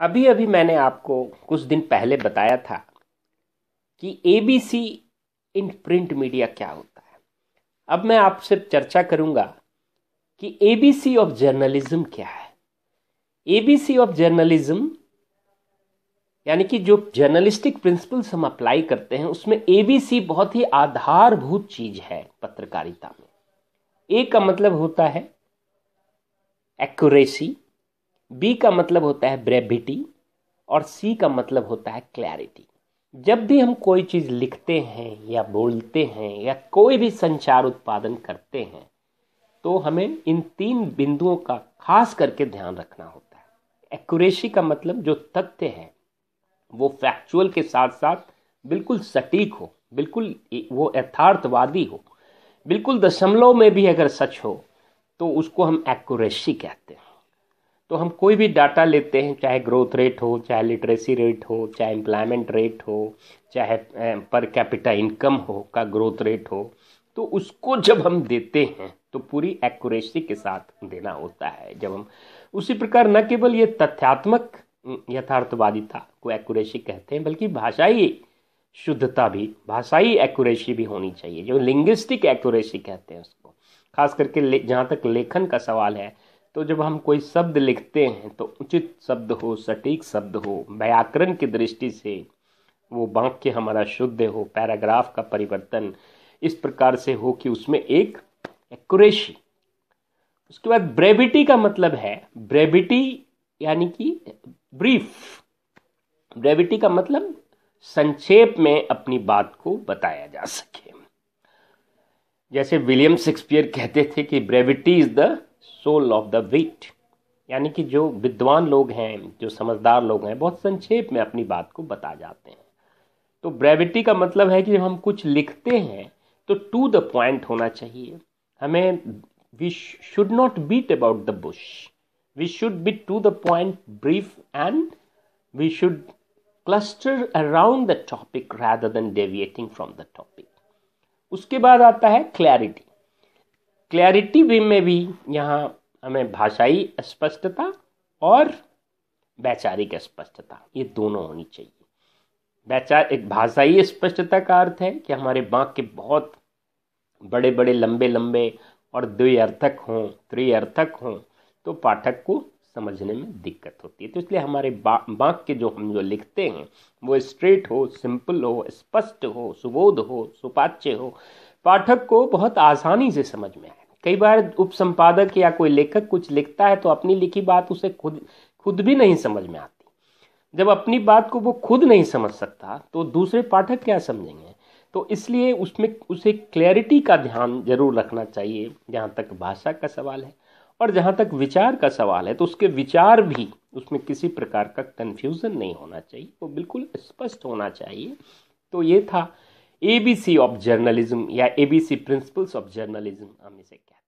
अभी अभी मैंने आपको कुछ दिन पहले बताया था कि एबीसी इन प्रिंट मीडिया क्या होता है अब मैं आपसे चर्चा करूंगा कि एबीसी ऑफ जर्नलिज्म क्या है एबीसी ऑफ जर्नलिज्म यानी कि जो जर्नलिस्टिक प्रिंसिपल्स हम अप्लाई करते हैं उसमें एबीसी बहुत ही आधारभूत चीज है पत्रकारिता में ए का मतलब होता है एक्यूरेसी बी का मतलब होता है ब्रेविटी और सी का मतलब होता है क्लैरिटी जब भी हम कोई चीज़ लिखते हैं या बोलते हैं या कोई भी संचार उत्पादन करते हैं तो हमें इन तीन बिंदुओं का खास करके ध्यान रखना होता है एक्यूरेसी का मतलब जो तथ्य है वो फैक्चुअल के साथ साथ बिल्कुल सटीक हो बिल्कुल वो यथार्थवादी हो बिल्कुल दशमलव में भी अगर सच हो तो उसको हम एक्यूरेसी कहते हैं तो हम कोई भी डाटा लेते हैं चाहे ग्रोथ रेट हो चाहे लिटरेसी रेट हो चाहे एम्प्लॉयमेंट रेट हो चाहे पर कैपिटा इनकम हो का ग्रोथ रेट हो तो उसको जब हम देते हैं तो पूरी एक्यूरेसी के साथ देना होता है जब हम उसी प्रकार न केवल ये तथ्यात्मक यथार्थवादिता को एक्यूरेसी कहते हैं बल्कि भाषाई शुद्धता भी भाषाई एक्यूरेसी भी होनी चाहिए जो लिंग्विस्टिक एक्यूरेसी कहते हैं उसको खास करके जहाँ तक लेखन का सवाल है तो जब हम कोई शब्द लिखते हैं तो उचित शब्द हो सटीक शब्द हो व्याकरण की दृष्टि से वो वाक्य हमारा शुद्ध हो पैराग्राफ का परिवर्तन इस प्रकार से हो कि उसमें एक एक्यूरेसी उसके बाद ब्रेविटी का मतलब है ब्रेविटी यानी कि ब्रीफ ब्रेविटी का मतलब संक्षेप में अपनी बात को बताया जा सके जैसे विलियम शेक्सपियर कहते थे कि brevity is the soul of the wit यानी कि जो विद्वान लोग हैं जो समझदार लोग हैं बहुत संक्षेप में अपनी बात को बता जाते हैं तो ब्रेविटी का मतलब है कि जब हम कुछ लिखते हैं तो टू द पॉइंट होना चाहिए हमें we should not beat about the bush we should be to the point brief and we should cluster around the topic rather than deviating from the topic उसके बाद आता है क्लैरिटी क्लैरिटी बीम में भी यहाँ हमें भाषाई स्पष्टता और वैचारिक स्पष्टता ये दोनों होनी चाहिए वैचार एक भाषाई स्पष्टता का अर्थ है कि हमारे बाँक के बहुत बड़े बड़े लंबे लंबे और द्व्यर्थक हों त्रिअर्थक हों तो पाठक को समझने में दिक्कत होती है तो इसलिए हमारे के जो हम जो लिखते हैं वो स्ट्रेट हो सिंपल हो स्पष्ट हो सुबोध हो सुपाच्य हो पाठक को बहुत आसानी से समझ में कई बार उप संपादक या कोई लेखक कुछ लिखता है तो अपनी लिखी बात उसे खुद खुद भी नहीं समझ में आती जब अपनी बात को वो खुद नहीं समझ सकता तो दूसरे पाठक क्या समझेंगे तो इसलिए उसमें उसे क्लैरिटी का ध्यान जरूर रखना चाहिए जहाँ तक भाषा का सवाल है और जहाँ तक विचार का सवाल है तो उसके विचार भी उसमें किसी प्रकार का कन्फ्यूज़न नहीं होना चाहिए वो बिल्कुल स्पष्ट होना चाहिए तो ये था एबीसी ऑफ जर्नलिज्म या एबीसी प्रिंसिपल्स ऑफ जर्नलिज्म हम इसे कहते हैं